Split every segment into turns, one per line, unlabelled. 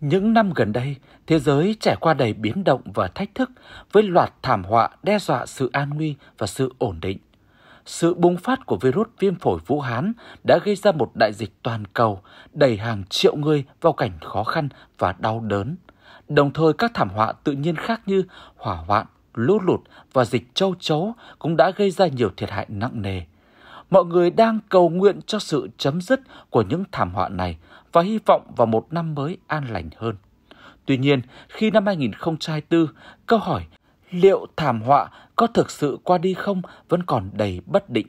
Những năm gần đây, thế giới trải qua đầy biến động và thách thức với loạt thảm họa đe dọa sự an nguy và sự ổn định. Sự bùng phát của virus viêm phổi Vũ Hán đã gây ra một đại dịch toàn cầu, đẩy hàng triệu người vào cảnh khó khăn và đau đớn. Đồng thời các thảm họa tự nhiên khác như hỏa hoạn, lũ lụt và dịch châu chấu cũng đã gây ra nhiều thiệt hại nặng nề mọi người đang cầu nguyện cho sự chấm dứt của những thảm họa này và hy vọng vào một năm mới an lành hơn. Tuy nhiên, khi năm 2024, câu hỏi liệu thảm họa có thực sự qua đi không vẫn còn đầy bất định.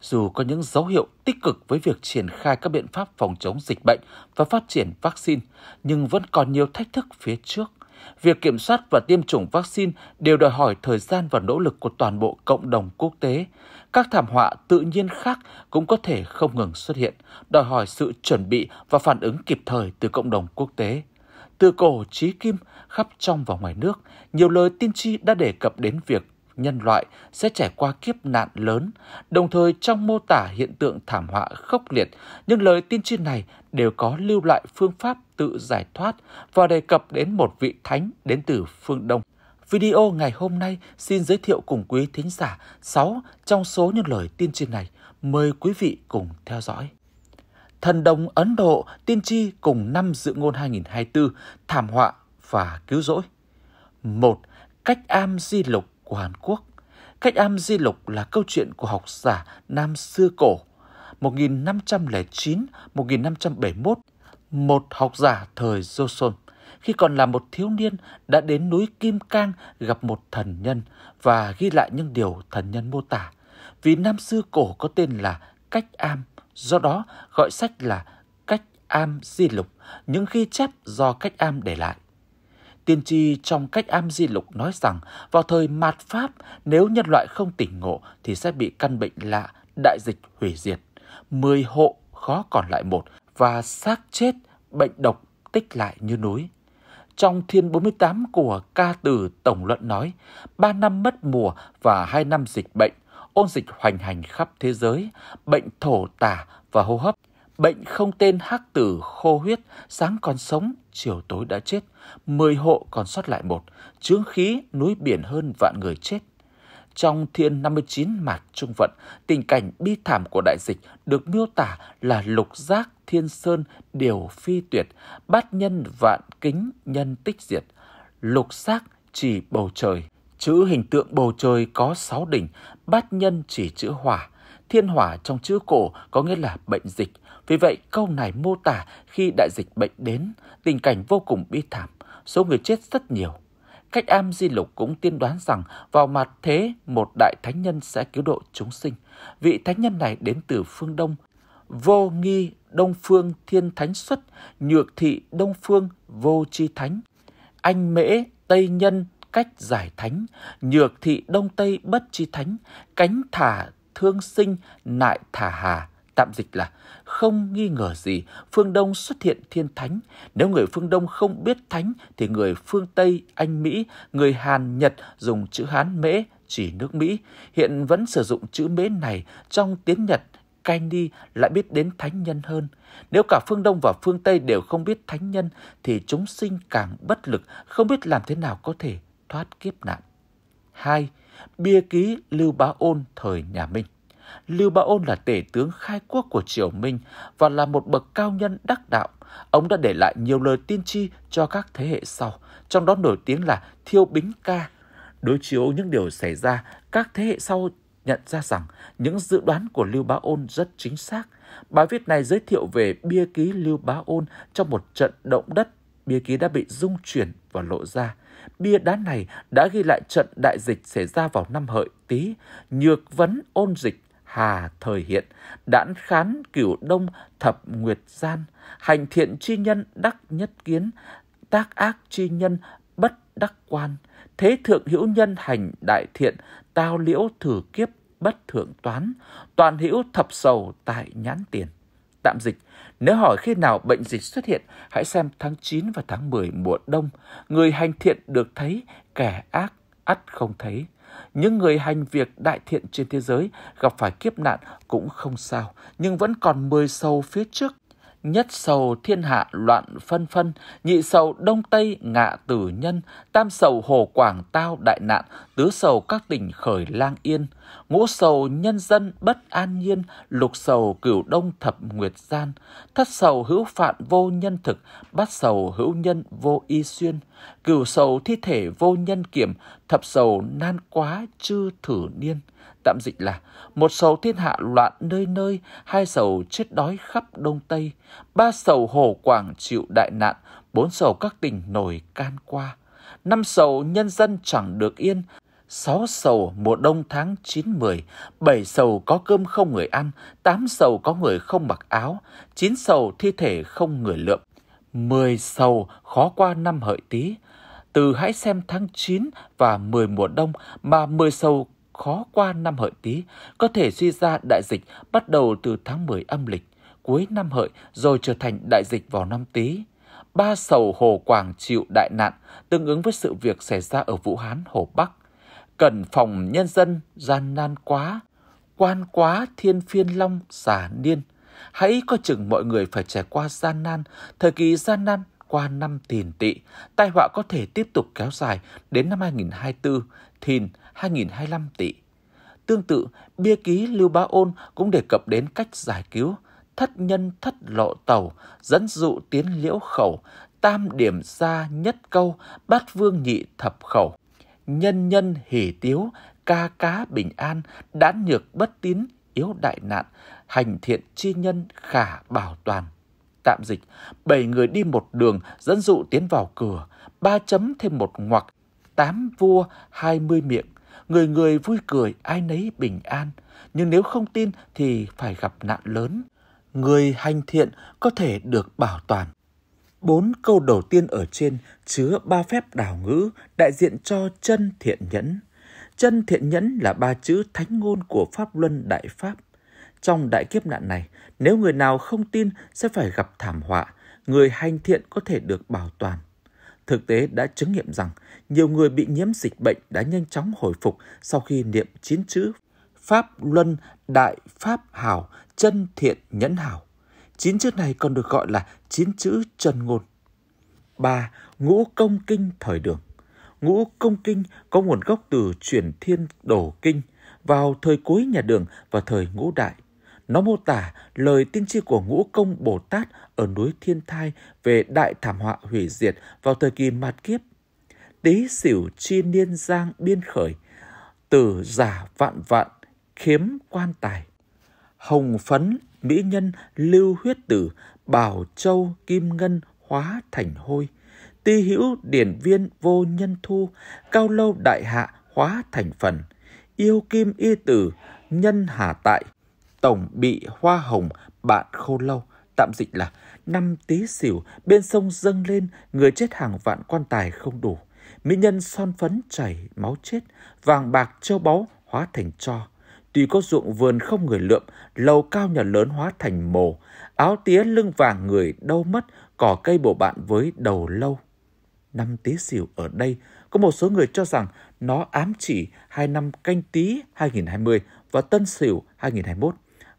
Dù có những dấu hiệu tích cực với việc triển khai các biện pháp phòng chống dịch bệnh và phát triển vaccine, nhưng vẫn còn nhiều thách thức phía trước. Việc kiểm soát và tiêm chủng vaccine đều đòi hỏi thời gian và nỗ lực của toàn bộ cộng đồng quốc tế các thảm họa tự nhiên khác cũng có thể không ngừng xuất hiện, đòi hỏi sự chuẩn bị và phản ứng kịp thời từ cộng đồng quốc tế. Từ cổ chí kim, khắp trong và ngoài nước, nhiều lời tiên tri đã đề cập đến việc nhân loại sẽ trải qua kiếp nạn lớn, đồng thời trong mô tả hiện tượng thảm họa khốc liệt, những lời tiên tri này đều có lưu lại phương pháp tự giải thoát và đề cập đến một vị thánh đến từ phương Đông. Video ngày hôm nay xin giới thiệu cùng quý thính giả 6 trong số những lời tiên tri này. Mời quý vị cùng theo dõi. Thần đồng Ấn Độ tiên tri cùng năm dự ngôn 2024, thảm họa và cứu rỗi. 1. Cách am di lục của Hàn Quốc Cách am di lục là câu chuyện của học giả Nam Xưa Cổ 1509-1571, một học giả thời Joseon khi còn là một thiếu niên đã đến núi Kim Cang gặp một thần nhân và ghi lại những điều thần nhân mô tả. Vì Nam Sư Cổ có tên là Cách Am, do đó gọi sách là Cách Am Di Lục, những ghi chép do Cách Am để lại. Tiên tri trong cách am di lục nói rằng vào thời mạt Pháp, nếu nhân loại không tỉnh ngộ thì sẽ bị căn bệnh lạ, đại dịch hủy diệt. Mười hộ khó còn lại một và xác chết, bệnh độc tích lại như núi. Trong thiên 48 của ca từ Tổng luận nói, 3 năm mất mùa và 2 năm dịch bệnh, ôn dịch hoành hành khắp thế giới, bệnh thổ tả và hô hấp, bệnh không tên hắc tử khô huyết, sáng còn sống, chiều tối đã chết, 10 hộ còn sót lại một, chướng khí núi biển hơn vạn người chết, trong thiên 59 mạt trung vận, tình cảnh bi thảm của đại dịch được miêu tả là lục giác thiên sơn đều phi tuyệt, bát nhân vạn kính nhân tích diệt, lục giác chỉ bầu trời. Chữ hình tượng bầu trời có sáu đỉnh, bát nhân chỉ chữ hỏa. Thiên hỏa trong chữ cổ có nghĩa là bệnh dịch. Vì vậy, câu này mô tả khi đại dịch bệnh đến, tình cảnh vô cùng bi thảm, số người chết rất nhiều. Cách am Di Lục cũng tiên đoán rằng vào mặt thế một đại thánh nhân sẽ cứu độ chúng sinh. Vị thánh nhân này đến từ phương Đông, vô nghi Đông Phương Thiên Thánh Xuất, nhược thị Đông Phương Vô Chi Thánh, anh mễ Tây Nhân cách giải thánh, nhược thị Đông Tây bất chi thánh, cánh thả thương sinh nại thả hà Tạm dịch là không nghi ngờ gì phương Đông xuất hiện thiên thánh. Nếu người phương Đông không biết thánh thì người phương Tây, Anh Mỹ, người Hàn, Nhật dùng chữ Hán mễ chỉ nước Mỹ. Hiện vẫn sử dụng chữ mễ này trong tiếng Nhật đi lại biết đến thánh nhân hơn. Nếu cả phương Đông và phương Tây đều không biết thánh nhân thì chúng sinh càng bất lực, không biết làm thế nào có thể thoát kiếp nạn. 2. Bia ký Lưu Bá Ôn thời nhà Minh Lưu Bá Ôn là tể tướng khai quốc của Triều Minh và là một bậc cao nhân đắc đạo. Ông đã để lại nhiều lời tiên tri cho các thế hệ sau, trong đó nổi tiếng là Thiêu Bính Ca. Đối chiếu những điều xảy ra, các thế hệ sau nhận ra rằng những dự đoán của Lưu Bá Ôn rất chính xác. Bài viết này giới thiệu về bia ký Lưu Bá Ôn trong một trận động đất. Bia ký đã bị rung chuyển và lộ ra. Bia đá này đã ghi lại trận đại dịch xảy ra vào năm hợi tí, nhược vấn ôn dịch Hà thời hiện, đãn khán cửu đông thập nguyệt gian, hành thiện chi nhân đắc nhất kiến, tác ác chi nhân bất đắc quan, thế thượng hữu nhân hành đại thiện, tao liễu thử kiếp bất thượng toán, toàn hữu thập sầu tại nhãn tiền. Tạm dịch, nếu hỏi khi nào bệnh dịch xuất hiện, hãy xem tháng 9 và tháng 10 mùa đông, người hành thiện được thấy, kẻ ác ắt không thấy. Những người hành việc đại thiện trên thế giới gặp phải kiếp nạn cũng không sao, nhưng vẫn còn mười sầu phía trước. Nhất sầu thiên hạ loạn phân phân, nhị sầu đông tây ngạ tử nhân, tam sầu hồ quảng tao đại nạn, tứ sầu các tỉnh khởi lang yên, ngũ sầu nhân dân bất an nhiên, lục sầu cửu đông thập nguyệt gian, thất sầu hữu phạn vô nhân thực, bát sầu hữu nhân vô y xuyên, Cửu sầu thi thể vô nhân kiểm, thập sầu nan quá chư thử niên. Tạm dịch là, một sầu thiên hạ loạn nơi nơi, hai sầu chết đói khắp Đông Tây, ba sầu hồ quảng chịu đại nạn, bốn sầu các tỉnh nổi can qua, năm sầu nhân dân chẳng được yên, sáu sầu mùa đông tháng 9-10, bảy sầu có cơm không người ăn, tám sầu có người không mặc áo, chín sầu thi thể không người lượm, mười sầu khó qua năm hợi tí, từ hãy xem tháng 9 và 10 mùa đông mà 10 sầu khó qua năm hợi tí, có thể suy ra đại dịch bắt đầu từ tháng 10 âm lịch, cuối năm hợi rồi trở thành đại dịch vào năm tí. Ba sầu Hồ Quảng chịu đại nạn, tương ứng với sự việc xảy ra ở Vũ Hán, Hồ Bắc. Cần phòng nhân dân, gian nan quá, quan quá thiên phiên long, giả niên. Hãy coi chừng mọi người phải trải qua gian nan, thời kỳ gian nan qua năm tiền tỵ, tai họa có thể tiếp tục kéo dài đến năm 2024, thìn 2025 tỵ. Tương tự, bia ký Lưu Bá Ôn cũng đề cập đến cách giải cứu thất nhân thất lộ tàu, dẫn dụ tiến liễu khẩu, tam điểm gia nhất câu, bát vương nhị thập khẩu. Nhân nhân hỉ tiếu, ca cá bình an, đã nhược bất tín, yếu đại nạn, hành thiện chi nhân khả bảo toàn tạm dịch, bảy người đi một đường dẫn dụ tiến vào cửa, ba chấm thêm một ngoặc, tám vua, hai mươi miệng. Người người vui cười, ai nấy bình an. Nhưng nếu không tin thì phải gặp nạn lớn. Người hành thiện có thể được bảo toàn. Bốn câu đầu tiên ở trên chứa ba phép đảo ngữ đại diện cho chân thiện nhẫn. Chân thiện nhẫn là ba chữ thánh ngôn của Pháp Luân Đại Pháp trong đại kiếp nạn này, nếu người nào không tin sẽ phải gặp thảm họa, người hành thiện có thể được bảo toàn. Thực tế đã chứng nghiệm rằng nhiều người bị nhiễm dịch bệnh đã nhanh chóng hồi phục sau khi niệm chín chữ Pháp Luân Đại Pháp Hảo Chân Thiện Nhẫn Hảo. Chín chữ này còn được gọi là chín chữ trần ngôn. 3. Ngũ Công Kinh Thời Đường Ngũ Công Kinh có nguồn gốc từ chuyển thiên đổ kinh vào thời cuối nhà đường và thời ngũ đại – nó mô tả lời tiên tri của ngũ công Bồ Tát ở núi Thiên Thai về đại thảm họa hủy diệt vào thời kỳ mạt kiếp. Tý xỉu chi niên giang biên khởi, tử giả vạn vạn, khiếm quan tài. Hồng phấn, mỹ nhân, lưu huyết tử, bảo châu, kim ngân, hóa thành hôi. Ti hữu điển viên vô nhân thu, cao lâu đại hạ hóa thành phần. Yêu kim y tử, nhân hà tại, tổng bị hoa hồng bạn khô lâu tạm dịch là năm tí xỉu bên sông dâng lên người chết hàng vạn quan tài không đủ mỹ nhân son phấn chảy máu chết vàng bạc châu báu hóa thành cho tuy có ruộng vườn không người lượm lầu cao nhà lớn hóa thành mồ áo tía lưng vàng người đâu mất cỏ cây bổ bạn với đầu lâu năm tí xỉu ở đây có một số người cho rằng nó ám chỉ hai năm canh tí 2020 và tân sửu 2021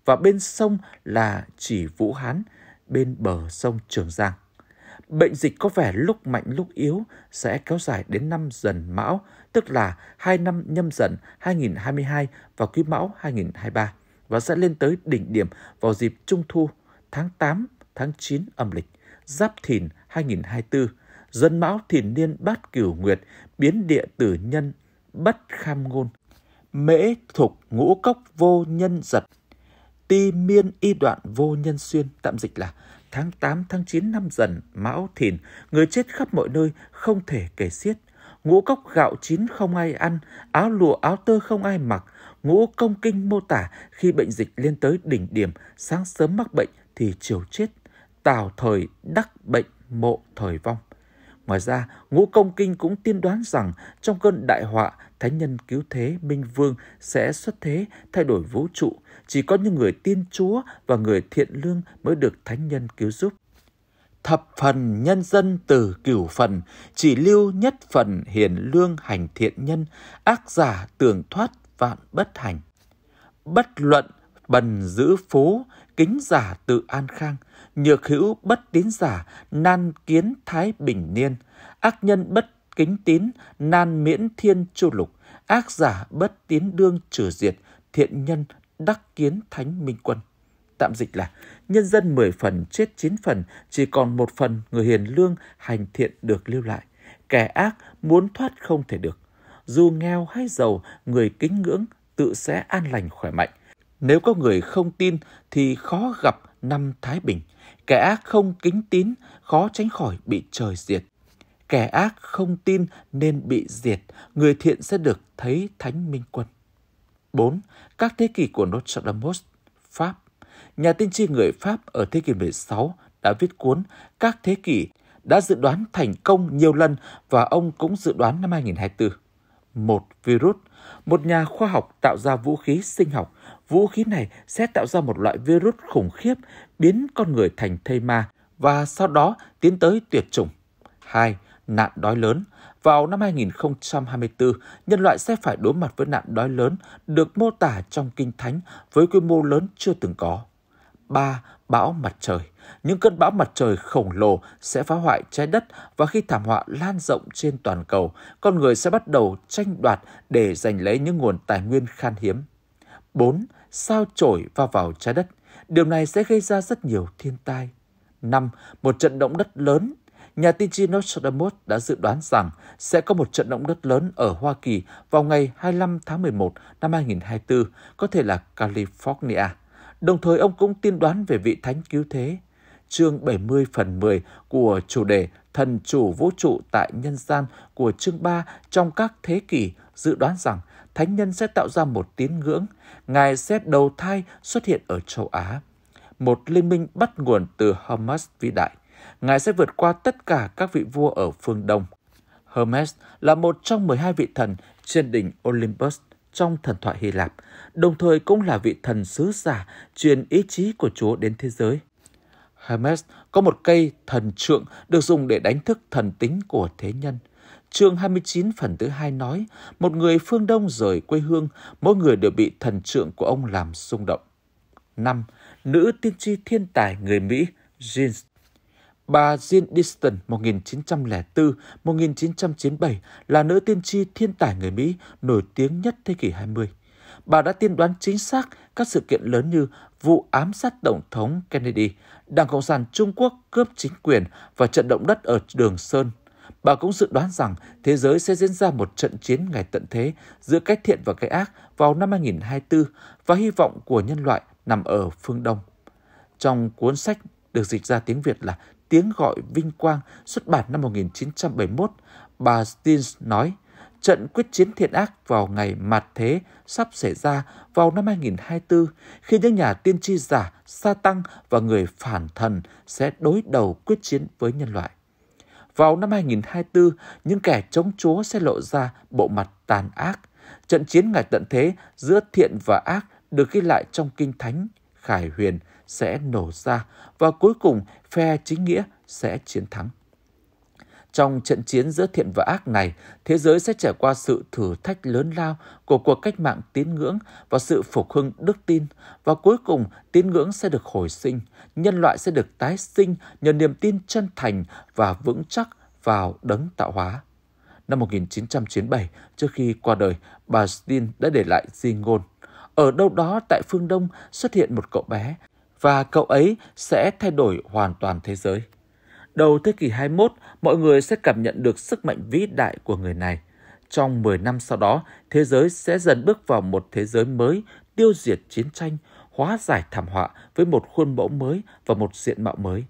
và bên sông là chỉ Vũ Hán, bên bờ sông Trường Giang. Bệnh dịch có vẻ lúc mạnh lúc yếu sẽ kéo dài đến năm dần mão, tức là 2 năm nhâm dần 2022 và quý mão 2023 và sẽ lên tới đỉnh điểm vào dịp Trung thu tháng 8, tháng 9 âm lịch, Giáp Thìn 2024, dân mão Thìn niên bát cửu nguyệt, biến địa tử nhân, bất kham ngôn, mễ thục ngũ cốc vô nhân giật ti miên y đoạn vô nhân xuyên, tạm dịch là tháng 8, tháng 9 năm dần, mão thìn, người chết khắp mọi nơi, không thể kể xiết. Ngũ cốc gạo chín không ai ăn, áo lụa áo tơ không ai mặc. Ngũ công kinh mô tả khi bệnh dịch lên tới đỉnh điểm, sáng sớm mắc bệnh thì chiều chết. Tào thời đắc bệnh mộ thời vong. Ngoài ra, Ngũ Công Kinh cũng tiên đoán rằng trong cơn đại họa, Thánh nhân cứu thế Minh Vương sẽ xuất thế thay đổi vũ trụ. Chỉ có những người tiên Chúa và người thiện lương mới được Thánh nhân cứu giúp. Thập phần nhân dân từ cửu phần, chỉ lưu nhất phần hiền lương hành thiện nhân, ác giả tưởng thoát vạn bất hành. Bất luận bần giữ phú, kính giả tự an khang, nhược hữu bất tín giả, nan kiến thái bình niên, ác nhân bất kính tín, nan miễn thiên chu lục, ác giả bất tín đương trừ diệt, thiện nhân đắc kiến thánh minh quân. Tạm dịch là nhân dân 10 phần chết 9 phần, chỉ còn một phần người hiền lương hành thiện được lưu lại. Kẻ ác muốn thoát không thể được. Dù nghèo hay giàu, người kính ngưỡng tự sẽ an lành khỏe mạnh. Nếu có người không tin thì khó gặp năm Thái Bình. Kẻ ác không kính tín, khó tránh khỏi bị trời diệt. Kẻ ác không tin nên bị diệt, người thiện sẽ được thấy thánh minh quân. 4. Các thế kỷ của Nostradamus, Pháp Nhà tiên tri người Pháp ở thế kỷ 16 đã viết cuốn Các thế kỷ đã dự đoán thành công nhiều lần và ông cũng dự đoán năm 2024. Một virus, một nhà khoa học tạo ra vũ khí sinh học Vũ khí này sẽ tạo ra một loại virus khủng khiếp biến con người thành thây ma và sau đó tiến tới tuyệt chủng. 2. Nạn đói lớn Vào năm 2024, nhân loại sẽ phải đối mặt với nạn đói lớn được mô tả trong Kinh Thánh với quy mô lớn chưa từng có. 3. Bão mặt trời Những cơn bão mặt trời khổng lồ sẽ phá hoại trái đất và khi thảm họa lan rộng trên toàn cầu, con người sẽ bắt đầu tranh đoạt để giành lấy những nguồn tài nguyên khan hiếm. 4 sao trổi và vào trái đất. Điều này sẽ gây ra rất nhiều thiên tai. Năm Một trận động đất lớn Nhà tiên tri Nostradamus đã dự đoán rằng sẽ có một trận động đất lớn ở Hoa Kỳ vào ngày 25 tháng 11 năm 2024, có thể là California. Đồng thời ông cũng tiên đoán về vị thánh cứu thế. Chương 70 phần 10 của chủ đề Thần chủ vũ trụ tại nhân gian của chương 3 trong các thế kỷ dự đoán rằng thánh nhân sẽ tạo ra một tín ngưỡng, ngài sẽ đầu thai xuất hiện ở châu Á. Một liên minh bắt nguồn từ Hermes vĩ đại. Ngài sẽ vượt qua tất cả các vị vua ở phương Đông. Hermes là một trong 12 vị thần trên đỉnh Olympus trong thần thoại Hy Lạp, đồng thời cũng là vị thần sứ giả truyền ý chí của Chúa đến thế giới. Hermes có một cây thần trượng được dùng để đánh thức thần tính của thế nhân. Chương 29 phần thứ hai nói, một người phương Đông rời quê hương, mỗi người đều bị thần trượng của ông làm xung động. 5. Nữ tiên tri thiên tài người Mỹ, Jean Bà Jean Diston 1904-1997 là nữ tiên tri thiên tài người Mỹ nổi tiếng nhất thế kỷ 20. Bà đã tiên đoán chính xác các sự kiện lớn như vụ ám sát Tổng thống Kennedy, Đảng Cộng sản Trung Quốc cướp chính quyền và trận động đất ở Đường Sơn – Bà cũng dự đoán rằng thế giới sẽ diễn ra một trận chiến ngày tận thế giữa cái thiện và cái ác vào năm 2024 và hy vọng của nhân loại nằm ở phương Đông. Trong cuốn sách được dịch ra tiếng Việt là Tiếng gọi vinh quang xuất bản năm 1971, bà Steens nói, trận quyết chiến thiện ác vào ngày mặt thế sắp xảy ra vào năm 2024 khi những nhà tiên tri giả, sa tăng và người phản thần sẽ đối đầu quyết chiến với nhân loại. Vào năm 2024, những kẻ chống Chúa sẽ lộ ra bộ mặt tàn ác. Trận chiến ngày tận thế giữa thiện và ác được ghi lại trong Kinh Thánh, Khải Huyền sẽ nổ ra và cuối cùng phe chính nghĩa sẽ chiến thắng. Trong trận chiến giữa thiện và ác này, thế giới sẽ trải qua sự thử thách lớn lao của cuộc cách mạng tín ngưỡng và sự phục hưng đức tin. Và cuối cùng, tín ngưỡng sẽ được hồi sinh, nhân loại sẽ được tái sinh nhờ niềm tin chân thành và vững chắc vào đấng tạo hóa. Năm 1997, trước khi qua đời, bà Stein đã để lại di ngôn. Ở đâu đó tại phương Đông xuất hiện một cậu bé, và cậu ấy sẽ thay đổi hoàn toàn thế giới. Đầu thế kỷ 21, mọi người sẽ cảm nhận được sức mạnh vĩ đại của người này. Trong 10 năm sau đó, thế giới sẽ dần bước vào một thế giới mới, tiêu diệt chiến tranh, hóa giải thảm họa với một khuôn mẫu mới và một diện mạo mới.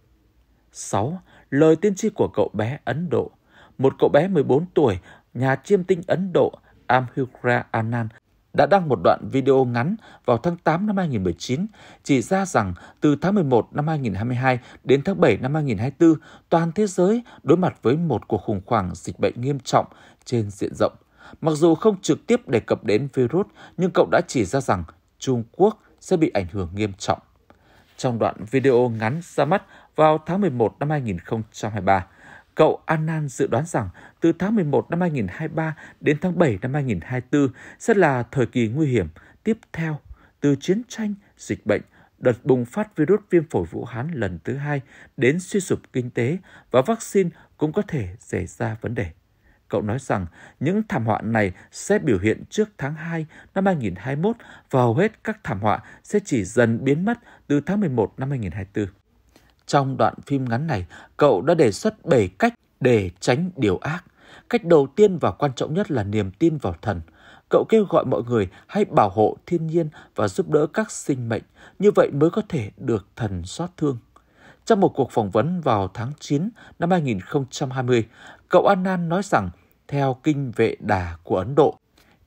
6. Lời tiên tri của cậu bé Ấn Độ Một cậu bé 14 tuổi, nhà chiêm tinh Ấn Độ Amhukra Anand đã đăng một đoạn video ngắn vào tháng 8 năm 2019 chỉ ra rằng từ tháng 11 năm 2022 đến tháng 7 năm 2024, toàn thế giới đối mặt với một cuộc khủng hoảng dịch bệnh nghiêm trọng trên diện rộng. Mặc dù không trực tiếp đề cập đến virus, nhưng cậu đã chỉ ra rằng Trung Quốc sẽ bị ảnh hưởng nghiêm trọng. Trong đoạn video ngắn ra mắt vào tháng 11 năm 2023, Cậu Anan dự đoán rằng từ tháng 11 năm 2023 đến tháng 7 năm 2024 sẽ là thời kỳ nguy hiểm tiếp theo từ chiến tranh, dịch bệnh, đợt bùng phát virus viêm phổi Vũ Hán lần thứ hai đến suy sụp kinh tế và vaccine cũng có thể xảy ra vấn đề. Cậu nói rằng những thảm họa này sẽ biểu hiện trước tháng 2 năm 2021 và hầu hết các thảm họa sẽ chỉ dần biến mất từ tháng 11 năm 2024. Trong đoạn phim ngắn này, cậu đã đề xuất 7 cách để tránh điều ác. Cách đầu tiên và quan trọng nhất là niềm tin vào thần. Cậu kêu gọi mọi người hãy bảo hộ thiên nhiên và giúp đỡ các sinh mệnh, như vậy mới có thể được thần xót thương. Trong một cuộc phỏng vấn vào tháng 9 năm 2020, cậu Annan nói rằng, theo kinh vệ đà của Ấn Độ,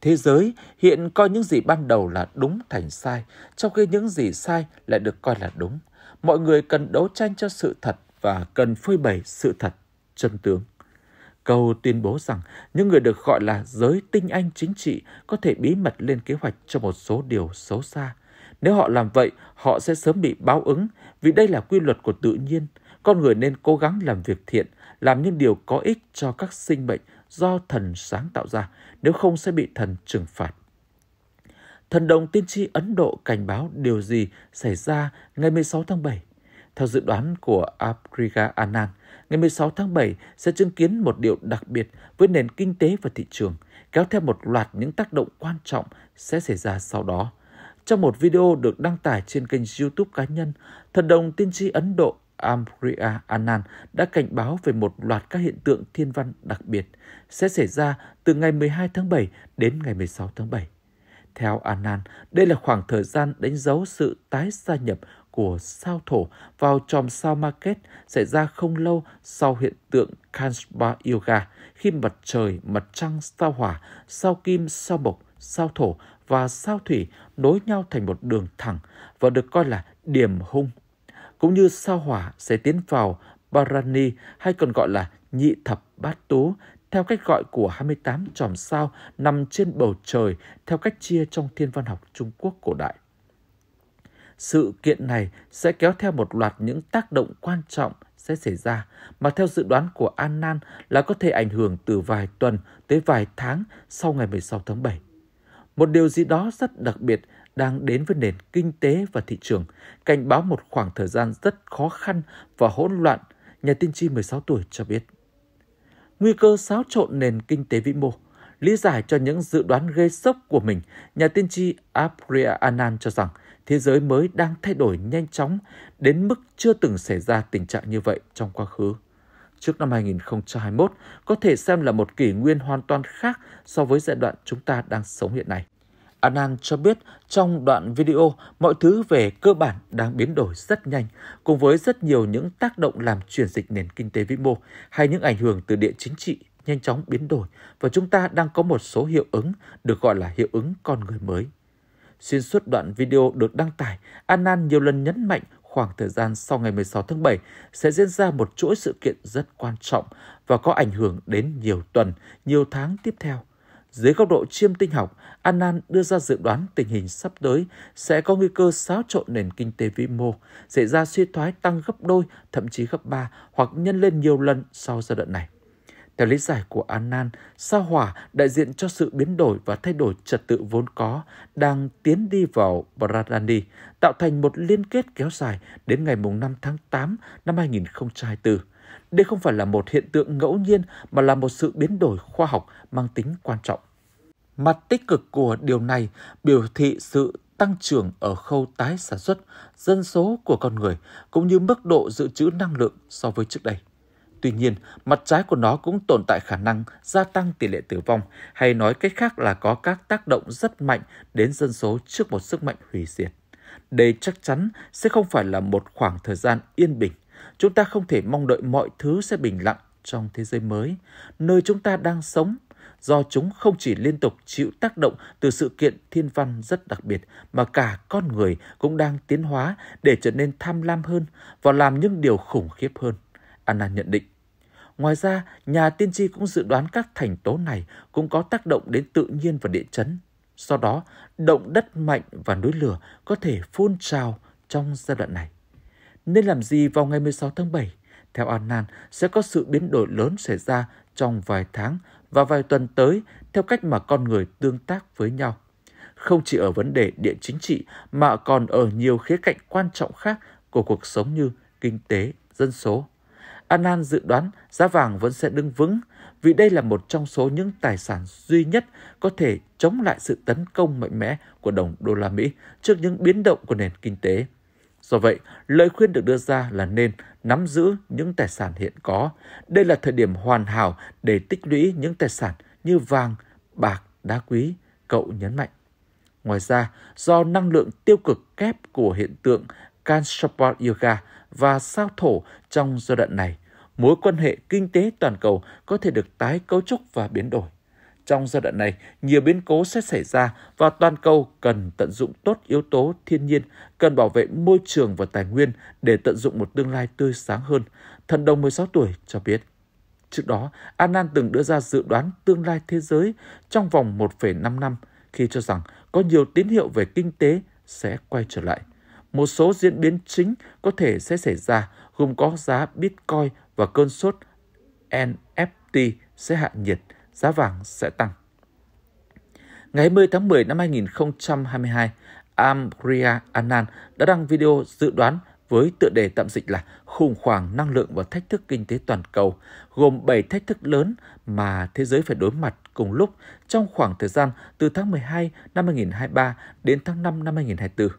thế giới hiện coi những gì ban đầu là đúng thành sai, trong khi những gì sai lại được coi là đúng mọi người cần đấu tranh cho sự thật và cần phơi bày sự thật, chân tướng. Câu tuyên bố rằng những người được gọi là giới tinh anh chính trị có thể bí mật lên kế hoạch cho một số điều xấu xa. Nếu họ làm vậy, họ sẽ sớm bị báo ứng vì đây là quy luật của tự nhiên. Con người nên cố gắng làm việc thiện, làm những điều có ích cho các sinh mệnh do thần sáng tạo ra, nếu không sẽ bị thần trừng phạt. Thần đồng tiên tri Ấn Độ cảnh báo điều gì xảy ra ngày 16 tháng 7? Theo dự đoán của Apriga Anand, ngày 16 tháng 7 sẽ chứng kiến một điều đặc biệt với nền kinh tế và thị trường, kéo theo một loạt những tác động quan trọng sẽ xảy ra sau đó. Trong một video được đăng tải trên kênh YouTube cá nhân, thần đồng tiên tri Ấn Độ Ampriya Anand đã cảnh báo về một loạt các hiện tượng thiên văn đặc biệt sẽ xảy ra từ ngày 12 tháng 7 đến ngày 16 tháng 7. Theo Anan, đây là khoảng thời gian đánh dấu sự tái gia nhập của sao thổ vào chòm sao market xảy ra không lâu sau hiện tượng Kansba Yoga khi mặt trời, mặt trăng, sao hỏa, sao kim, sao mộc, sao thổ và sao thủy nối nhau thành một đường thẳng và được coi là điểm hung. Cũng như sao hỏa sẽ tiến vào Barani hay còn gọi là nhị thập bát tú theo cách gọi của 28 chòm sao nằm trên bầu trời theo cách chia trong thiên văn học Trung Quốc cổ đại. Sự kiện này sẽ kéo theo một loạt những tác động quan trọng sẽ xảy ra, mà theo dự đoán của An Nan là có thể ảnh hưởng từ vài tuần tới vài tháng sau ngày 16 tháng 7. Một điều gì đó rất đặc biệt đang đến với nền kinh tế và thị trường, cảnh báo một khoảng thời gian rất khó khăn và hỗn loạn, nhà tiên tri 16 tuổi cho biết nguy cơ xáo trộn nền kinh tế vĩ mô. Lý giải cho những dự đoán gây sốc của mình, nhà tiên tri Apriya Anand cho rằng thế giới mới đang thay đổi nhanh chóng đến mức chưa từng xảy ra tình trạng như vậy trong quá khứ. Trước năm 2021 có thể xem là một kỷ nguyên hoàn toàn khác so với giai đoạn chúng ta đang sống hiện nay. Anand cho biết trong đoạn video, mọi thứ về cơ bản đang biến đổi rất nhanh, cùng với rất nhiều những tác động làm chuyển dịch nền kinh tế vĩ mô hay những ảnh hưởng từ địa chính trị nhanh chóng biến đổi và chúng ta đang có một số hiệu ứng được gọi là hiệu ứng con người mới. Xuyên suốt đoạn video được đăng tải, Anand nhiều lần nhấn mạnh khoảng thời gian sau ngày 16 tháng 7 sẽ diễn ra một chuỗi sự kiện rất quan trọng và có ảnh hưởng đến nhiều tuần, nhiều tháng tiếp theo – dưới góc độ chiêm tinh học, Annan đưa ra dự đoán tình hình sắp tới sẽ có nguy cơ xáo trộn nền kinh tế vĩ mô, xảy ra suy thoái tăng gấp đôi, thậm chí gấp ba hoặc nhân lên nhiều lần sau giai đoạn này. Theo lý giải của Annan, sao hỏa đại diện cho sự biến đổi và thay đổi trật tự vốn có đang tiến đi vào Bradandi, tạo thành một liên kết kéo dài đến ngày 5 tháng 8 năm 2024. Đây không phải là một hiện tượng ngẫu nhiên mà là một sự biến đổi khoa học mang tính quan trọng. Mặt tích cực của điều này biểu thị sự tăng trưởng ở khâu tái sản xuất, dân số của con người cũng như mức độ dự trữ năng lượng so với trước đây. Tuy nhiên, mặt trái của nó cũng tồn tại khả năng gia tăng tỷ lệ tử vong, hay nói cách khác là có các tác động rất mạnh đến dân số trước một sức mạnh hủy diệt. Đây chắc chắn sẽ không phải là một khoảng thời gian yên bình Chúng ta không thể mong đợi mọi thứ sẽ bình lặng trong thế giới mới, nơi chúng ta đang sống, do chúng không chỉ liên tục chịu tác động từ sự kiện thiên văn rất đặc biệt, mà cả con người cũng đang tiến hóa để trở nên tham lam hơn và làm những điều khủng khiếp hơn. Anna nhận định. Ngoài ra, nhà tiên tri cũng dự đoán các thành tố này cũng có tác động đến tự nhiên và địa chấn. Sau đó, động đất mạnh và núi lửa có thể phun trào trong giai đoạn này nên làm gì vào ngày 16 tháng 7? Theo Annan, sẽ có sự biến đổi lớn xảy ra trong vài tháng và vài tuần tới theo cách mà con người tương tác với nhau. Không chỉ ở vấn đề địa chính trị mà còn ở nhiều khía cạnh quan trọng khác của cuộc sống như kinh tế, dân số. Annan dự đoán giá vàng vẫn sẽ đứng vững vì đây là một trong số những tài sản duy nhất có thể chống lại sự tấn công mạnh mẽ của đồng đô la Mỹ trước những biến động của nền kinh tế. Do vậy, lời khuyên được đưa ra là nên nắm giữ những tài sản hiện có. Đây là thời điểm hoàn hảo để tích lũy những tài sản như vàng, bạc, đá quý, cậu nhấn mạnh. Ngoài ra, do năng lượng tiêu cực kép của hiện tượng Kansapa Yoga và sao thổ trong giai đoạn này, mối quan hệ kinh tế toàn cầu có thể được tái cấu trúc và biến đổi. Trong giai đoạn này, nhiều biến cố sẽ xảy ra và toàn cầu cần tận dụng tốt yếu tố thiên nhiên, cần bảo vệ môi trường và tài nguyên để tận dụng một tương lai tươi sáng hơn, thần đồng 16 tuổi cho biết. Trước đó, anan từng đưa ra dự đoán tương lai thế giới trong vòng 1,5 năm khi cho rằng có nhiều tín hiệu về kinh tế sẽ quay trở lại. Một số diễn biến chính có thể sẽ xảy ra gồm có giá Bitcoin và cơn sốt NFT sẽ hạ nhiệt – giá vàng sẽ tăng. Ngày 20 tháng 10 năm 2022, Amria Anand đã đăng video dự đoán với tựa đề tạm dịch là khủng hoảng năng lượng và thách thức kinh tế toàn cầu, gồm 7 thách thức lớn mà thế giới phải đối mặt cùng lúc trong khoảng thời gian từ tháng 12 năm 2023 đến tháng 5 năm 2024.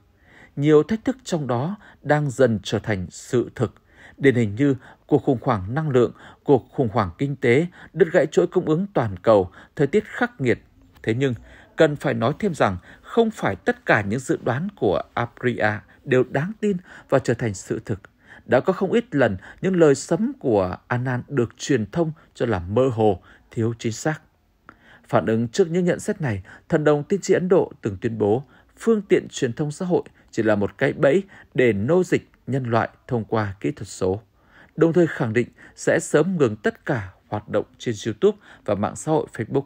Nhiều thách thức trong đó đang dần trở thành sự thực điển hình như cuộc khủng hoảng năng lượng, cuộc khủng hoảng kinh tế, đứt gãy chuỗi cung ứng toàn cầu, thời tiết khắc nghiệt. Thế nhưng, cần phải nói thêm rằng không phải tất cả những dự đoán của Apria đều đáng tin và trở thành sự thực. Đã có không ít lần những lời sấm của Anan được truyền thông cho là mơ hồ, thiếu chính xác. Phản ứng trước những nhận xét này, thần đồng tiên tri Ấn Độ từng tuyên bố phương tiện truyền thông xã hội chỉ là một cái bẫy để nô dịch nhân loại thông qua kỹ thuật số, đồng thời khẳng định sẽ sớm ngừng tất cả hoạt động trên YouTube và mạng xã hội Facebook.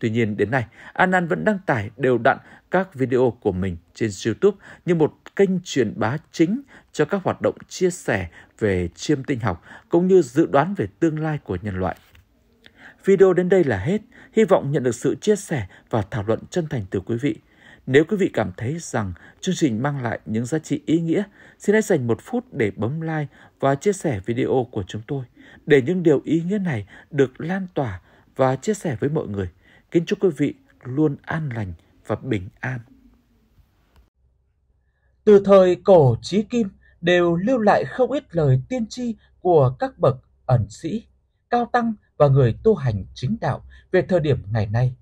Tuy nhiên đến nay, Anan vẫn đăng tải đều đặn các video của mình trên YouTube như một kênh truyền bá chính cho các hoạt động chia sẻ về chiêm tinh học cũng như dự đoán về tương lai của nhân loại. Video đến đây là hết, hy vọng nhận được sự chia sẻ và thảo luận chân thành từ quý vị. Nếu quý vị cảm thấy rằng chương trình mang lại những giá trị ý nghĩa, xin hãy dành một phút để bấm like và chia sẻ video của chúng tôi để những điều ý nghĩa này được lan tỏa và chia sẻ với mọi người. Kính chúc quý vị luôn an lành và bình an. Từ thời cổ chí kim đều lưu lại không ít lời tiên tri của các bậc ẩn sĩ, cao tăng và người tu hành chính đạo về thời điểm ngày nay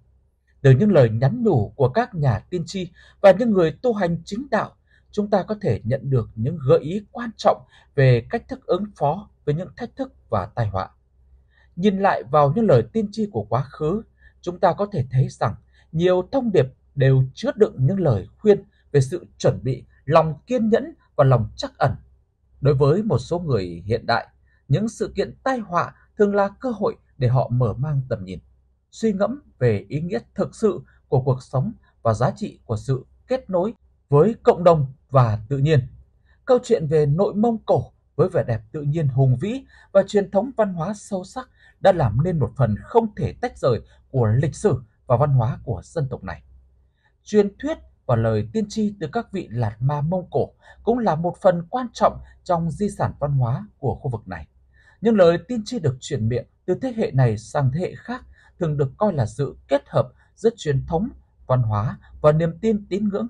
từ những lời nhắn nhủ của các nhà tiên tri và những người tu hành chính đạo, chúng ta có thể nhận được những gợi ý quan trọng về cách thức ứng phó với những thách thức và tai họa. Nhìn lại vào những lời tiên tri của quá khứ, chúng ta có thể thấy rằng nhiều thông điệp đều chứa đựng những lời khuyên về sự chuẩn bị, lòng kiên nhẫn và lòng chắc ẩn. Đối với một số người hiện đại, những sự kiện tai họa thường là cơ hội để họ mở mang tầm nhìn suy ngẫm về ý nghĩa thực sự của cuộc sống và giá trị của sự kết nối với cộng đồng và tự nhiên. Câu chuyện về nội Mông Cổ với vẻ đẹp tự nhiên hùng vĩ và truyền thống văn hóa sâu sắc đã làm nên một phần không thể tách rời của lịch sử và văn hóa của dân tộc này. Truyền thuyết và lời tiên tri từ các vị Lạt Ma Mông Cổ cũng là một phần quan trọng trong di sản văn hóa của khu vực này. Những lời tiên tri được truyền miệng từ thế hệ này sang thế hệ khác thường được coi là sự kết hợp giữa truyền thống, văn hóa và niềm tin tín ngưỡng.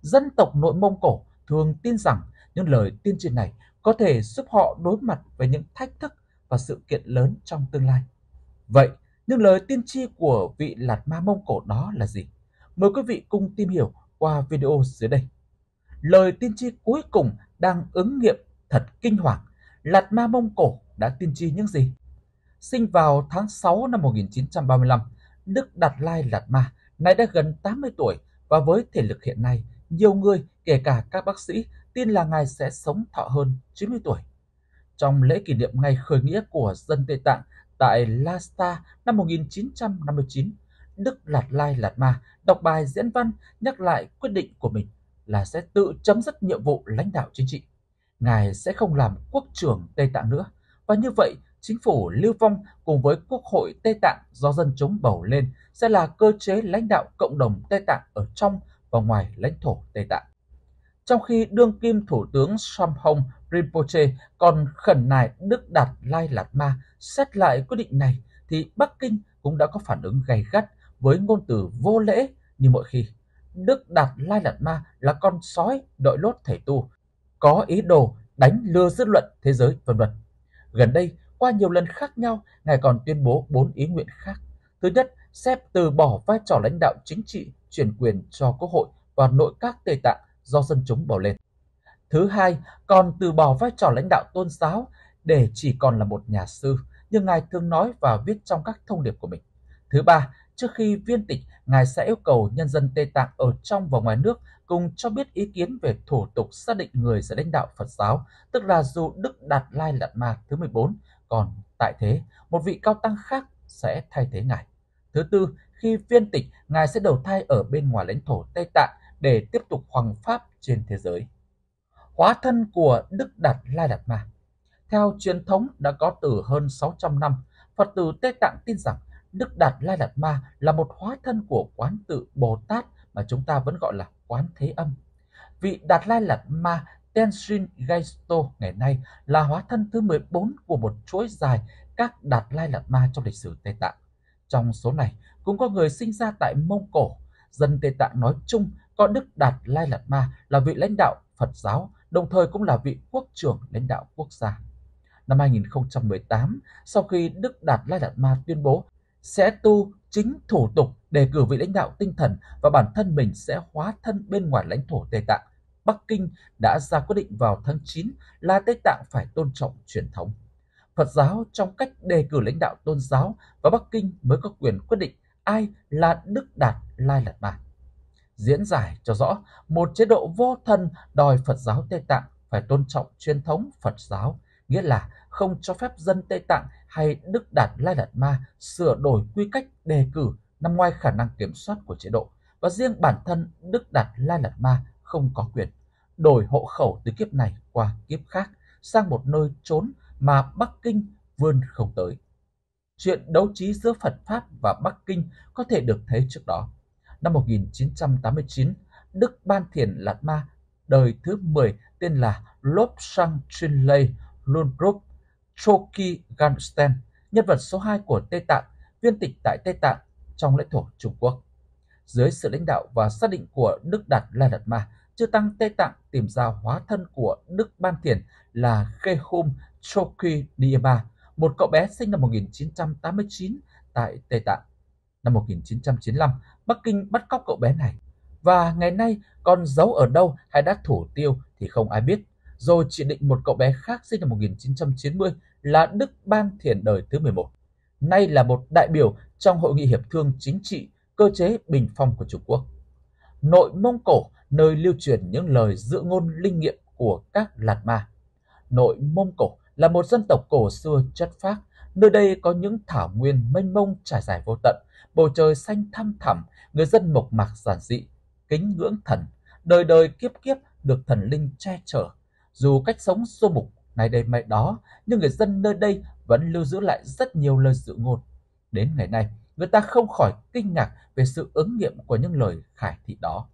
Dân tộc Nội Mông Cổ thường tin rằng những lời tiên tri này có thể giúp họ đối mặt với những thách thức và sự kiện lớn trong tương lai. Vậy, những lời tiên tri của vị Lạt Ma Mông Cổ đó là gì? Mời quý vị cùng tìm hiểu qua video dưới đây. Lời tiên tri cuối cùng đang ứng nghiệm thật kinh hoàng. Lạt Ma Mông Cổ đã tiên tri những gì? Sinh vào tháng 6 năm 1935, Đức Đạt Lai Lạt Ma nay đã gần 80 tuổi và với thể lực hiện nay, nhiều người, kể cả các bác sĩ, tin là ngài sẽ sống thọ hơn 90 tuổi. Trong lễ kỷ niệm ngày khởi nghĩa của dân Tây Tạng tại Lasta năm 1959, Đức Lạt Lai Lạt Ma đọc bài diễn văn nhắc lại quyết định của mình là sẽ tự chấm dứt nhiệm vụ lãnh đạo chính trị. Ngài sẽ không làm quốc trưởng Tây Tạng nữa và như vậy chính phủ lưu vong cùng với Quốc hội Tây Tạng do dân chúng bầu lên sẽ là cơ chế lãnh đạo cộng đồng Tây Tạng ở trong và ngoài lãnh thổ Tây Tạng. Trong khi đương kim Thủ tướng Samhong Rinpoche còn khẩn nài Đức Đạt Lai Lạt Ma xét lại quyết định này thì Bắc Kinh cũng đã có phản ứng gay gắt với ngôn từ vô lễ như mọi khi. Đức Đạt Lai Lạt Ma là con sói đội lốt thể tu, có ý đồ đánh lừa dư luận thế giới vân vân. Gần đây, qua nhiều lần khác nhau, Ngài còn tuyên bố bốn ý nguyện khác. Thứ nhất, xếp từ bỏ vai trò lãnh đạo chính trị, chuyển quyền cho Quốc hội và nội các Tây Tạng do dân chúng bầu lên. Thứ hai, còn từ bỏ vai trò lãnh đạo tôn giáo để chỉ còn là một nhà sư, như Ngài thường nói và viết trong các thông điệp của mình. Thứ ba, trước khi viên tịch, Ngài sẽ yêu cầu nhân dân Tây Tạng ở trong và ngoài nước cùng cho biết ý kiến về thủ tục xác định người sẽ lãnh đạo Phật giáo, tức là dù Đức Đạt Lai Lạt Ma thứ 14 còn tại thế, một vị cao tăng khác sẽ thay thế ngài. Thứ tư, khi viên tịch, ngài sẽ đầu thai ở bên ngoài lãnh thổ Tây Tạng để tiếp tục hoàng pháp trên thế giới. Hóa thân của Đức Đạt Lai Đạt Ma Theo truyền thống đã có từ hơn 600 năm, Phật tử Tây Tạng tin rằng Đức Đạt Lai Đạt Ma là một hóa thân của quán tự Bồ Tát mà chúng ta vẫn gọi là quán thế âm. Vị Đạt Lai Lạt Ma Tenshin Gaisto ngày nay là hóa thân thứ 14 của một chuỗi dài các Đạt Lai Lạt Ma trong lịch sử Tây Tạng. Trong số này cũng có người sinh ra tại Mông Cổ, dân Tây Tạng nói chung có Đức Đạt Lai Lạt Ma là vị lãnh đạo Phật giáo, đồng thời cũng là vị quốc trưởng lãnh đạo quốc gia. Năm 2018, sau khi Đức Đạt Lai Lạt Ma tuyên bố sẽ tu chính thủ tục để cử vị lãnh đạo tinh thần và bản thân mình sẽ hóa thân bên ngoài lãnh thổ Tây Tạng, Bắc Kinh đã ra quyết định vào tháng 9 là Tây Tạng phải tôn trọng truyền thống. Phật giáo trong cách đề cử lãnh đạo tôn giáo và Bắc Kinh mới có quyền quyết định ai là Đức Đạt Lai Lạt Ma. Diễn giải cho rõ một chế độ vô thần đòi Phật giáo Tây Tạng phải tôn trọng truyền thống Phật giáo, nghĩa là không cho phép dân Tây Tạng hay Đức Đạt Lai Lạt Ma sửa đổi quy cách đề cử nằm ngoài khả năng kiểm soát của chế độ và riêng bản thân Đức Đạt Lai Lạt Ma không có quyền đổi hộ khẩu từ kiếp này qua kiếp khác sang một nơi trốn mà Bắc Kinh vươn không tới. Chuyện đấu trí giữa Phật Pháp và Bắc Kinh có thể được thấy trước đó. Năm 1989, Đức Ban Thiền Lạt Ma đời thứ 10 tên là Lop Sang Chin Lei Lundrup Choki Gansten, nhân vật số 2 của Tây Tạng, viên tịch tại Tây Tạng trong lãnh thổ Trung Quốc. Dưới sự lãnh đạo và xác định của Đức Đạt La Lạt Ma, chư Tăng Tây Tạng tìm ra hóa thân của Đức Ban Thiền là Khehum Chokri Diaba, một cậu bé sinh năm 1989 tại Tây Tạng. Năm 1995, Bắc Kinh bắt cóc cậu bé này. Và ngày nay còn giấu ở đâu hay đã thủ tiêu thì không ai biết. Rồi chỉ định một cậu bé khác sinh năm 1990 là Đức Ban Thiền đời thứ 11. Nay là một đại biểu trong Hội nghị Hiệp thương Chính trị, cơ chế bình phong của Trung Quốc. Nội Mông Cổ nơi lưu truyền những lời dự ngôn linh nghiệm của các lạt ma. Nội Mông Cổ là một dân tộc cổ xưa chất phác, nơi đây có những thảo nguyên mênh mông trải dài vô tận, bầu trời xanh thăm thẳm, người dân mộc mạc giản dị, kính ngưỡng thần, đời đời kiếp kiếp được thần linh che chở. Dù cách sống xô mục này đây mai đó, nhưng người dân nơi đây vẫn lưu giữ lại rất nhiều lời dự ngôn. Đến ngày nay, người ta không khỏi kinh ngạc về sự ứng nghiệm của những lời khải thị đó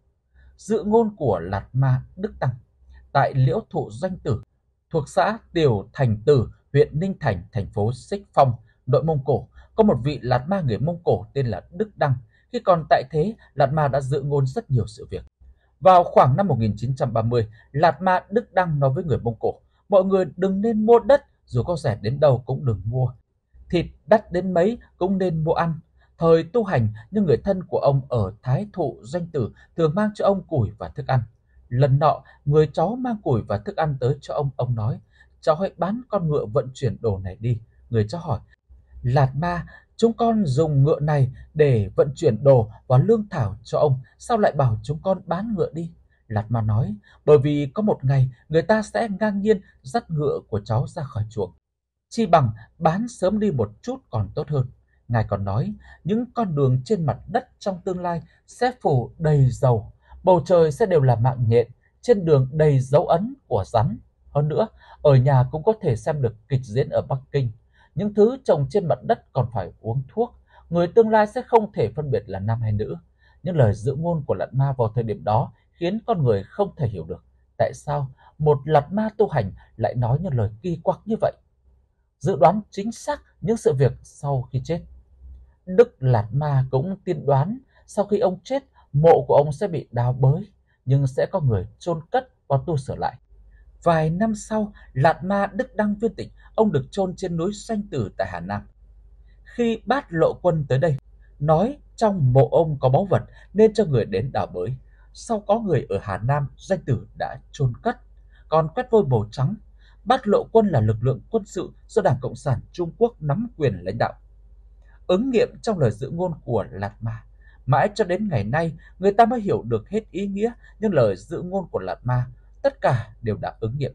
dự ngôn của Lạt Ma Đức Tăng tại Liễu Thụ Doanh Tử thuộc xã Tiểu Thành Tử, huyện Ninh Thành, thành phố Xích Phong, nội Mông Cổ, có một vị Lạt Ma người Mông Cổ tên là Đức Đăng. Khi còn tại thế, Lạt Ma đã dự ngôn rất nhiều sự việc. Vào khoảng năm 1930, Lạt Ma Đức Đăng nói với người Mông Cổ, mọi người đừng nên mua đất, dù có rẻ đến đâu cũng đừng mua. Thịt đắt đến mấy cũng nên mua ăn, Thời tu hành, nhưng người thân của ông ở Thái Thụ Doanh Tử thường mang cho ông củi và thức ăn. Lần nọ, người cháu mang củi và thức ăn tới cho ông, ông nói, cháu hãy bán con ngựa vận chuyển đồ này đi. Người cháu hỏi, Lạt Ma, chúng con dùng ngựa này để vận chuyển đồ và lương thảo cho ông, sao lại bảo chúng con bán ngựa đi? Lạt Ma nói, bởi vì có một ngày người ta sẽ ngang nhiên dắt ngựa của cháu ra khỏi chuồng. Chi bằng bán sớm đi một chút còn tốt hơn. Ngài còn nói, những con đường trên mặt đất trong tương lai sẽ phủ đầy dầu, bầu trời sẽ đều là mạng nhện, trên đường đầy dấu ấn của rắn. Hơn nữa, ở nhà cũng có thể xem được kịch diễn ở Bắc Kinh. Những thứ trồng trên mặt đất còn phải uống thuốc, người tương lai sẽ không thể phân biệt là nam hay nữ. Những lời dự ngôn của lạt ma vào thời điểm đó khiến con người không thể hiểu được tại sao một lạt ma tu hành lại nói những lời kỳ quặc như vậy. Dự đoán chính xác những sự việc sau khi chết Đức Lạt Ma cũng tiên đoán sau khi ông chết, mộ của ông sẽ bị đào bới, nhưng sẽ có người chôn cất và tu sửa lại. Vài năm sau, Lạt Ma Đức Đăng Viên Tịnh, ông được chôn trên núi Sanh Tử tại Hà Nam. Khi bát lộ quân tới đây, nói trong mộ ông có báu vật nên cho người đến đào bới. Sau có người ở Hà Nam, danh tử đã chôn cất. Còn quét vôi màu trắng, bát lộ quân là lực lượng quân sự do Đảng Cộng sản Trung Quốc nắm quyền lãnh đạo ứng nghiệm trong lời dự ngôn của Lạt Ma. Mãi cho đến ngày nay, người ta mới hiểu được hết ý nghĩa những lời dự ngôn của Lạt Ma, tất cả đều đã ứng nghiệm.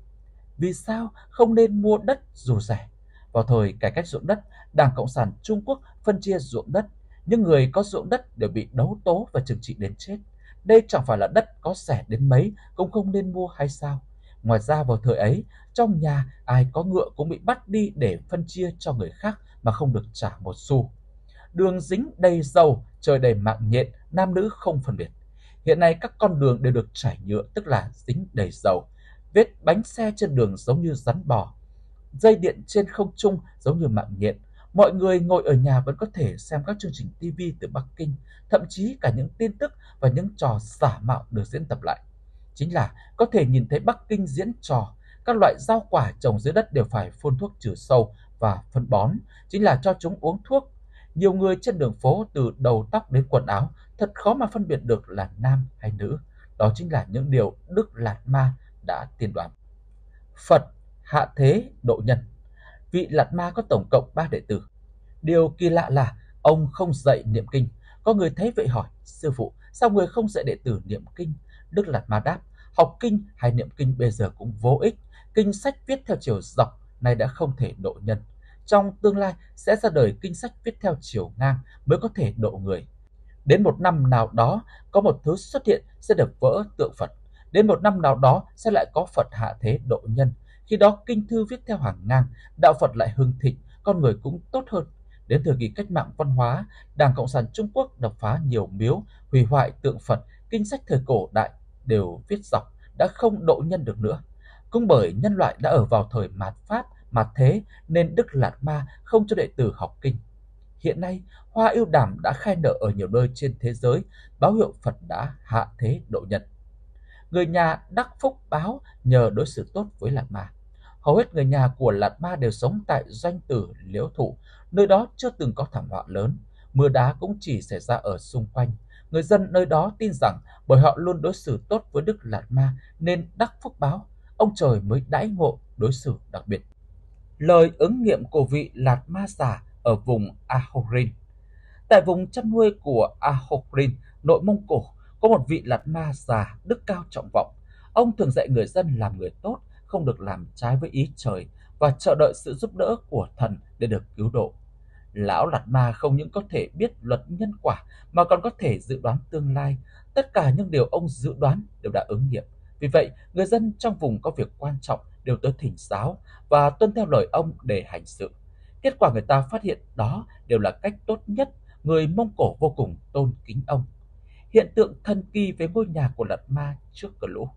Vì sao không nên mua đất dù rẻ? Vào thời cải cách ruộng đất, Đảng Cộng sản Trung Quốc phân chia ruộng đất, những người có ruộng đất đều bị đấu tố và trừng trị đến chết. Đây chẳng phải là đất có rẻ đến mấy cũng không nên mua hay sao? Ngoài ra vào thời ấy, trong nhà ai có ngựa cũng bị bắt đi để phân chia cho người khác mà không được trả một xu đường dính đầy dầu, trời đầy mạng nhện, nam nữ không phân biệt. Hiện nay các con đường đều được trải nhựa, tức là dính đầy dầu. Vết bánh xe trên đường giống như rắn bò. Dây điện trên không trung giống như mạng nhện. Mọi người ngồi ở nhà vẫn có thể xem các chương trình TV từ Bắc Kinh, thậm chí cả những tin tức và những trò giả mạo được diễn tập lại. Chính là có thể nhìn thấy Bắc Kinh diễn trò, các loại rau quả trồng dưới đất đều phải phun thuốc trừ sâu và phân bón, chính là cho chúng uống thuốc nhiều người trên đường phố từ đầu tóc đến quần áo thật khó mà phân biệt được là nam hay nữ. Đó chính là những điều Đức Lạt Ma đã tiên đoán. Phật hạ thế độ nhân. Vị Lạt Ma có tổng cộng 3 đệ tử. Điều kỳ lạ là ông không dạy niệm kinh. Có người thấy vậy hỏi: "Sư phụ, sao người không dạy đệ tử niệm kinh?" Đức Lạt Ma đáp: "Học kinh hay niệm kinh bây giờ cũng vô ích, kinh sách viết theo chiều dọc này đã không thể độ nhân trong tương lai sẽ ra đời kinh sách viết theo chiều ngang mới có thể độ người. Đến một năm nào đó, có một thứ xuất hiện sẽ được vỡ tượng Phật. Đến một năm nào đó sẽ lại có Phật hạ thế độ nhân. Khi đó kinh thư viết theo hàng ngang, đạo Phật lại hưng thịnh, con người cũng tốt hơn. Đến thời kỳ cách mạng văn hóa, Đảng Cộng sản Trung Quốc đập phá nhiều miếu, hủy hoại tượng Phật, kinh sách thời cổ đại đều viết dọc, đã không độ nhân được nữa. Cũng bởi nhân loại đã ở vào thời mạt Pháp, mà thế nên Đức Lạt Ma không cho đệ tử học kinh. Hiện nay, Hoa Yêu Đàm đã khai nở ở nhiều nơi trên thế giới, báo hiệu Phật đã hạ thế độ nhật. Người nhà đắc phúc báo nhờ đối xử tốt với Lạt Ma. Hầu hết người nhà của Lạt Ma đều sống tại doanh tử Liễu Thụ, nơi đó chưa từng có thảm họa lớn, mưa đá cũng chỉ xảy ra ở xung quanh. Người dân nơi đó tin rằng bởi họ luôn đối xử tốt với Đức Lạt Ma nên đắc phúc báo, ông trời mới đãi ngộ đối xử đặc biệt lời ứng nghiệm của vị Lạt Ma giả ở vùng Ahorin. Tại vùng chăn nuôi của Ahorin, nội Mông Cổ, có một vị Lạt Ma Xà đức cao trọng vọng. Ông thường dạy người dân làm người tốt, không được làm trái với ý trời và chờ đợi sự giúp đỡ của thần để được cứu độ. Lão Lạt Ma không những có thể biết luật nhân quả mà còn có thể dự đoán tương lai. Tất cả những điều ông dự đoán đều đã ứng nghiệm. Vì vậy, người dân trong vùng có việc quan trọng đều tới thỉnh giáo và tuân theo lời ông để hành sự. Kết quả người ta phát hiện đó đều là cách tốt nhất, người Mông Cổ vô cùng tôn kính ông. Hiện tượng thần kỳ với ngôi nhà của Lạt Ma trước cơn lũ.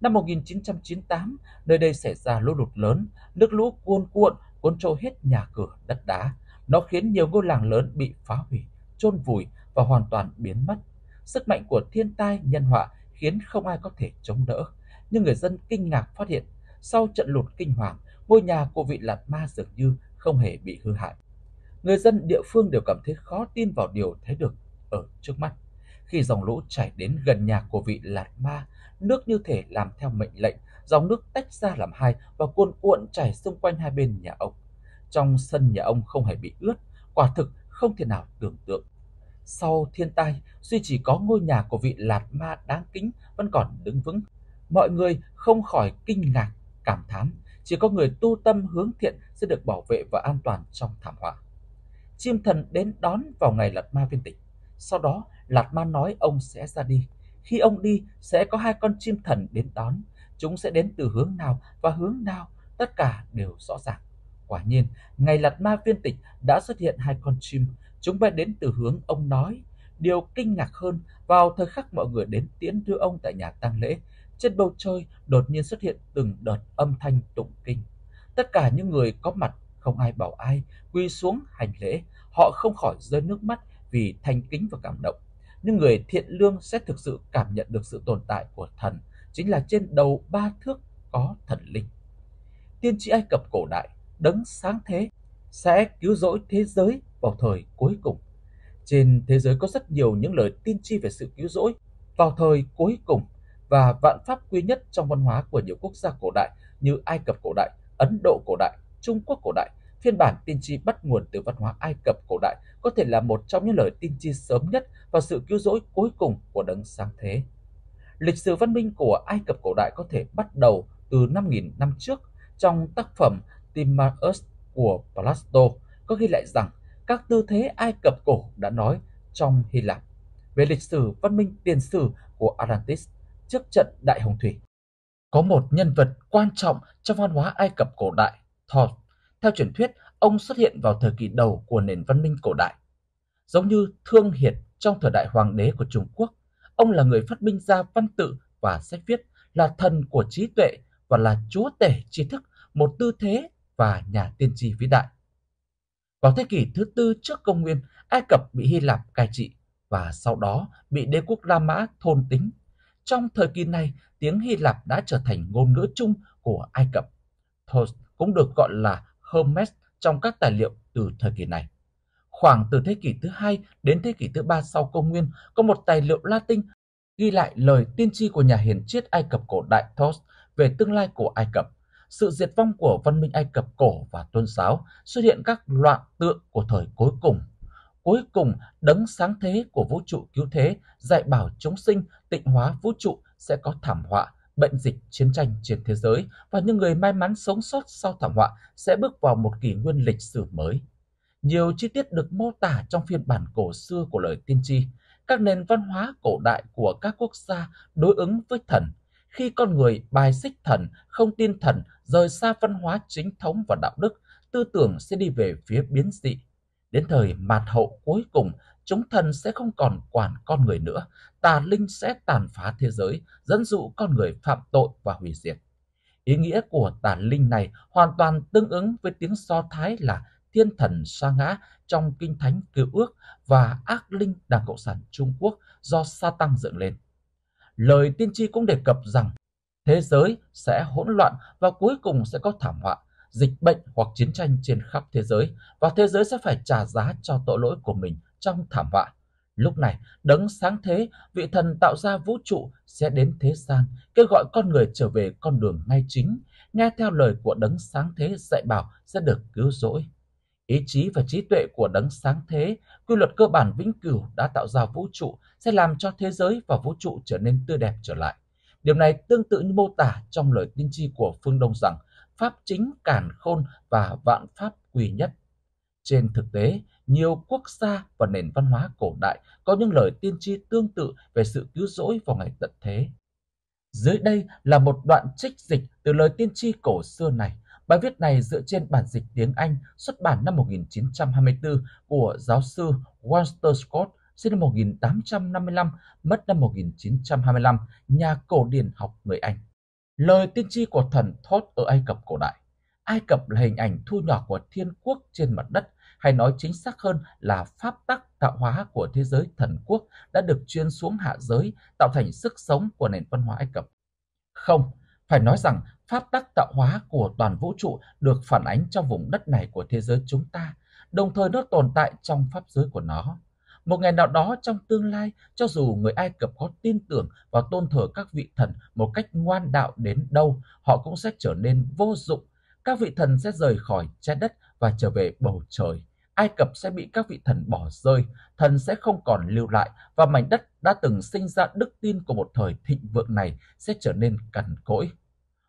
Năm 1998, nơi đây xảy ra lũ lụt lớn, nước lũ cuôn cuộn cuốn trôi hết nhà cửa, đất đá. Nó khiến nhiều ngôi làng lớn bị phá hủy, chôn vùi và hoàn toàn biến mất. Sức mạnh của thiên tai nhân họa khiến không ai có thể chống đỡ, nhưng người dân kinh ngạc phát hiện sau trận lụt kinh hoàng, ngôi nhà của vị lạt ma dường như không hề bị hư hại. Người dân địa phương đều cảm thấy khó tin vào điều thấy được ở trước mắt. Khi dòng lũ chảy đến gần nhà của vị lạt ma, nước như thể làm theo mệnh lệnh, dòng nước tách ra làm hai và cuồn cuộn chảy xung quanh hai bên nhà ông. Trong sân nhà ông không hề bị ướt, quả thực không thể nào tưởng tượng. Sau thiên tai, duy chỉ có ngôi nhà của vị lạt ma đáng kính vẫn còn đứng vững. Mọi người không khỏi kinh ngạc cảm thán, chỉ có người tu tâm hướng thiện sẽ được bảo vệ và an toàn trong thảm họa. Chim thần đến đón vào ngày Lạt Ma viên tịch. Sau đó, Lạt Ma nói ông sẽ ra đi. Khi ông đi, sẽ có hai con chim thần đến đón. Chúng sẽ đến từ hướng nào và hướng nào, tất cả đều rõ ràng. Quả nhiên, ngày Lạt Ma viên tịch đã xuất hiện hai con chim. Chúng bay đến từ hướng ông nói. Điều kinh ngạc hơn, vào thời khắc mọi người đến tiễn đưa ông tại nhà tang lễ, trên bầu trời đột nhiên xuất hiện từng đợt âm thanh tụng kinh. Tất cả những người có mặt không ai bảo ai, quy xuống hành lễ, họ không khỏi rơi nước mắt vì thanh kính và cảm động. Những người thiện lương sẽ thực sự cảm nhận được sự tồn tại của thần, chính là trên đầu ba thước có thần linh. Tiên tri Ai Cập cổ đại đấng sáng thế sẽ cứu rỗi thế giới vào thời cuối cùng. Trên thế giới có rất nhiều những lời tiên tri về sự cứu rỗi vào thời cuối cùng và vạn pháp quy nhất trong văn hóa của nhiều quốc gia cổ đại như Ai Cập cổ đại, Ấn Độ cổ đại, Trung Quốc cổ đại. Phiên bản tiên tri bắt nguồn từ văn hóa Ai Cập cổ đại có thể là một trong những lời tiên tri sớm nhất và sự cứu rỗi cuối cùng của đấng sáng thế. Lịch sử văn minh của Ai Cập cổ đại có thể bắt đầu từ 5.000 năm trước trong tác phẩm Timaeus của Plato có ghi lại rằng các tư thế Ai Cập cổ đã nói trong Hy Lạp về lịch sử văn minh tiền sử của Atlantis trước trận Đại Hồng Thủy. Có một nhân vật quan trọng trong văn hóa Ai Cập cổ đại, Thoth. Theo truyền thuyết, ông xuất hiện vào thời kỳ đầu của nền văn minh cổ đại. Giống như Thương Hiệt trong thời đại hoàng đế của Trung Quốc, ông là người phát minh ra văn tự và sách viết, là thần của trí tuệ và là chúa tể tri thức, một tư thế và nhà tiên tri vĩ đại. Vào thế kỷ thứ tư trước công nguyên, Ai Cập bị Hy Lạp cai trị và sau đó bị đế quốc La Mã thôn tính trong thời kỳ này, tiếng Hy Lạp đã trở thành ngôn ngữ chung của Ai Cập. Thos cũng được gọi là Hermes trong các tài liệu từ thời kỳ này. Khoảng từ thế kỷ thứ hai đến thế kỷ thứ ba sau công nguyên, có một tài liệu Latin ghi lại lời tiên tri của nhà hiền triết Ai Cập cổ đại Thos về tương lai của Ai Cập. Sự diệt vong của văn minh Ai Cập cổ và tôn giáo xuất hiện các loạn tượng của thời cuối cùng cuối cùng đấng sáng thế của vũ trụ cứu thế, dạy bảo chúng sinh, tịnh hóa vũ trụ sẽ có thảm họa, bệnh dịch, chiến tranh trên thế giới và những người may mắn sống sót sau thảm họa sẽ bước vào một kỷ nguyên lịch sử mới. Nhiều chi tiết được mô tả trong phiên bản cổ xưa của lời tiên tri. Các nền văn hóa cổ đại của các quốc gia đối ứng với thần. Khi con người bài xích thần, không tin thần, rời xa văn hóa chính thống và đạo đức, tư tưởng sẽ đi về phía biến dị, Đến thời mạt hậu cuối cùng, chúng thần sẽ không còn quản con người nữa, tà linh sẽ tàn phá thế giới, dẫn dụ con người phạm tội và hủy diệt. Ý nghĩa của tà linh này hoàn toàn tương ứng với tiếng so thái là thiên thần sa ngã trong kinh thánh Cựu ước và ác linh Đảng Cộng sản Trung Quốc do sa tăng dựng lên. Lời tiên tri cũng đề cập rằng thế giới sẽ hỗn loạn và cuối cùng sẽ có thảm họa dịch bệnh hoặc chiến tranh trên khắp thế giới và thế giới sẽ phải trả giá cho tội lỗi của mình trong thảm họa. Lúc này, đấng sáng thế, vị thần tạo ra vũ trụ sẽ đến thế gian, kêu gọi con người trở về con đường ngay chính, nghe theo lời của đấng sáng thế dạy bảo sẽ được cứu rỗi. Ý chí và trí tuệ của đấng sáng thế, quy luật cơ bản vĩnh cửu đã tạo ra vũ trụ sẽ làm cho thế giới và vũ trụ trở nên tươi đẹp trở lại. Điều này tương tự như mô tả trong lời tiên tri của phương Đông rằng pháp chính cản khôn và vạn pháp quy nhất. Trên thực tế, nhiều quốc gia và nền văn hóa cổ đại có những lời tiên tri tương tự về sự cứu rỗi vào ngày tận thế. Dưới đây là một đoạn trích dịch từ lời tiên tri cổ xưa này. Bài viết này dựa trên bản dịch tiếng Anh xuất bản năm 1924 của giáo sư Walter Scott sinh năm 1855, mất năm 1925, nhà cổ điển học người Anh. Lời tiên tri của thần Thốt ở Ai Cập cổ đại. Ai Cập là hình ảnh thu nhỏ của thiên quốc trên mặt đất, hay nói chính xác hơn là pháp tắc tạo hóa của thế giới thần quốc đã được chuyên xuống hạ giới, tạo thành sức sống của nền văn hóa Ai Cập. Không, phải nói rằng pháp tắc tạo hóa của toàn vũ trụ được phản ánh trong vùng đất này của thế giới chúng ta, đồng thời nó tồn tại trong pháp giới của nó. Một ngày nào đó trong tương lai, cho dù người Ai Cập có tin tưởng và tôn thờ các vị thần một cách ngoan đạo đến đâu, họ cũng sẽ trở nên vô dụng. Các vị thần sẽ rời khỏi trái đất và trở về bầu trời. Ai Cập sẽ bị các vị thần bỏ rơi, thần sẽ không còn lưu lại và mảnh đất đã từng sinh ra đức tin của một thời thịnh vượng này sẽ trở nên cằn cỗi.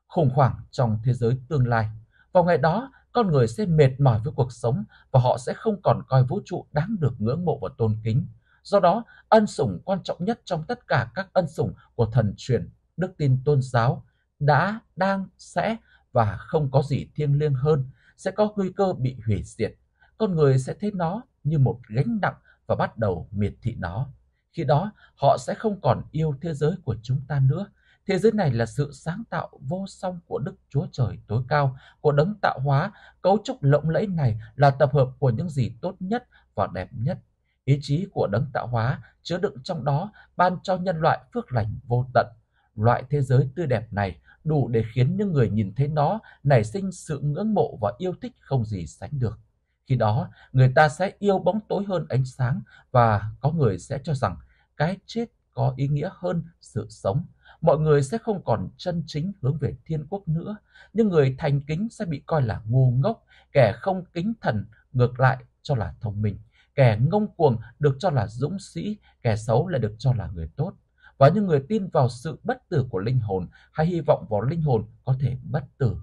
Khủng hoảng trong thế giới tương lai. Vào ngày đó, con người sẽ mệt mỏi với cuộc sống và họ sẽ không còn coi vũ trụ đáng được ngưỡng mộ và tôn kính. Do đó, ân sủng quan trọng nhất trong tất cả các ân sủng của thần truyền, đức tin tôn giáo đã, đang, sẽ và không có gì thiêng liêng hơn sẽ có nguy cơ bị hủy diệt. Con người sẽ thấy nó như một gánh nặng và bắt đầu miệt thị nó. Khi đó, họ sẽ không còn yêu thế giới của chúng ta nữa Thế giới này là sự sáng tạo vô song của Đức Chúa Trời tối cao, của đấng tạo hóa. Cấu trúc lộng lẫy này là tập hợp của những gì tốt nhất và đẹp nhất. Ý chí của đấng tạo hóa chứa đựng trong đó ban cho nhân loại phước lành vô tận. Loại thế giới tươi đẹp này đủ để khiến những người nhìn thấy nó nảy sinh sự ngưỡng mộ và yêu thích không gì sánh được. Khi đó, người ta sẽ yêu bóng tối hơn ánh sáng và có người sẽ cho rằng cái chết có ý nghĩa hơn sự sống mọi người sẽ không còn chân chính hướng về thiên quốc nữa. Nhưng người thành kính sẽ bị coi là ngu ngốc, kẻ không kính thần ngược lại cho là thông minh, kẻ ngông cuồng được cho là dũng sĩ, kẻ xấu lại được cho là người tốt. Và những người tin vào sự bất tử của linh hồn hay hy vọng vào linh hồn có thể bất tử.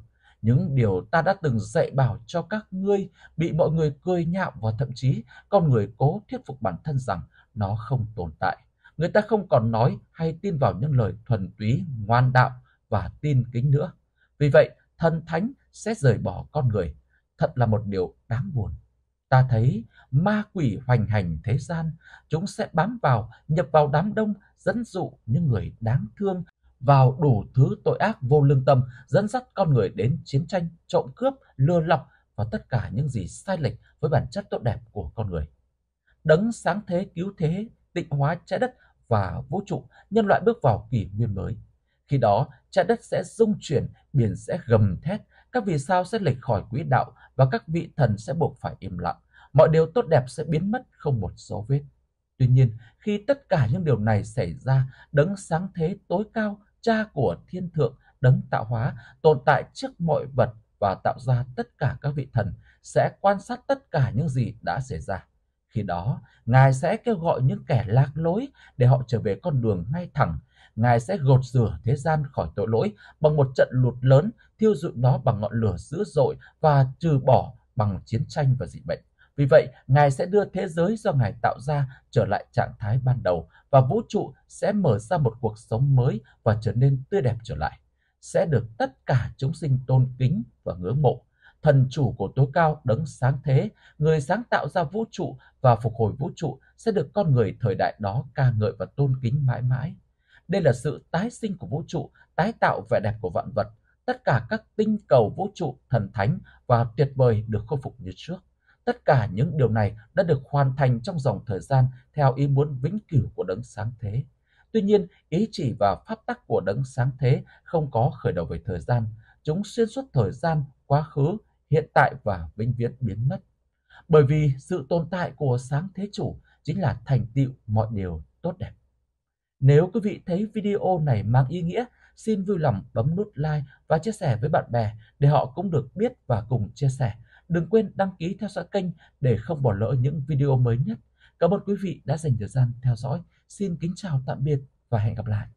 Những điều ta đã từng dạy bảo cho các ngươi bị mọi người cười nhạo và thậm chí con người cố thuyết phục bản thân rằng nó không tồn tại người ta không còn nói hay tin vào những lời thuần túy, ngoan đạo và tin kính nữa. Vì vậy, thần thánh sẽ rời bỏ con người. Thật là một điều đáng buồn. Ta thấy ma quỷ hoành hành thế gian, chúng sẽ bám vào, nhập vào đám đông, dẫn dụ những người đáng thương vào đủ thứ tội ác vô lương tâm, dẫn dắt con người đến chiến tranh, trộm cướp, lừa lọc và tất cả những gì sai lệch với bản chất tốt đẹp của con người. Đấng sáng thế cứu thế, tịnh hóa trái đất và vũ trụ, nhân loại bước vào kỷ nguyên mới. Khi đó, trái đất sẽ rung chuyển, biển sẽ gầm thét, các vì sao sẽ lệch khỏi quỹ đạo và các vị thần sẽ buộc phải im lặng. Mọi điều tốt đẹp sẽ biến mất không một dấu vết. Tuy nhiên, khi tất cả những điều này xảy ra, đấng sáng thế tối cao, cha của thiên thượng, đấng tạo hóa, tồn tại trước mọi vật và tạo ra tất cả các vị thần, sẽ quan sát tất cả những gì đã xảy ra. Khi đó, Ngài sẽ kêu gọi những kẻ lạc lối để họ trở về con đường ngay thẳng. Ngài sẽ gột rửa thế gian khỏi tội lỗi bằng một trận lụt lớn, thiêu dụi nó bằng ngọn lửa dữ dội và trừ bỏ bằng chiến tranh và dịch bệnh. Vì vậy, Ngài sẽ đưa thế giới do Ngài tạo ra trở lại trạng thái ban đầu và vũ trụ sẽ mở ra một cuộc sống mới và trở nên tươi đẹp trở lại. Sẽ được tất cả chúng sinh tôn kính và ngưỡng mộ thần chủ của tối cao đấng sáng thế, người sáng tạo ra vũ trụ và phục hồi vũ trụ sẽ được con người thời đại đó ca ngợi và tôn kính mãi mãi. Đây là sự tái sinh của vũ trụ, tái tạo vẻ đẹp của vạn vật, tất cả các tinh cầu vũ trụ thần thánh và tuyệt vời được khôi phục như trước. Tất cả những điều này đã được hoàn thành trong dòng thời gian theo ý muốn vĩnh cửu của đấng sáng thế. Tuy nhiên, ý chỉ và pháp tắc của đấng sáng thế không có khởi đầu về thời gian, chúng xuyên suốt thời gian, quá khứ, hiện tại và vĩnh viễn biến mất. Bởi vì sự tồn tại của sáng thế chủ chính là thành tựu mọi điều tốt đẹp. Nếu quý vị thấy video này mang ý nghĩa, xin vui lòng bấm nút like và chia sẻ với bạn bè để họ cũng được biết và cùng chia sẻ. Đừng quên đăng ký theo dõi kênh để không bỏ lỡ những video mới nhất. Cảm ơn quý vị đã dành thời gian theo dõi. Xin kính chào tạm biệt và hẹn gặp lại.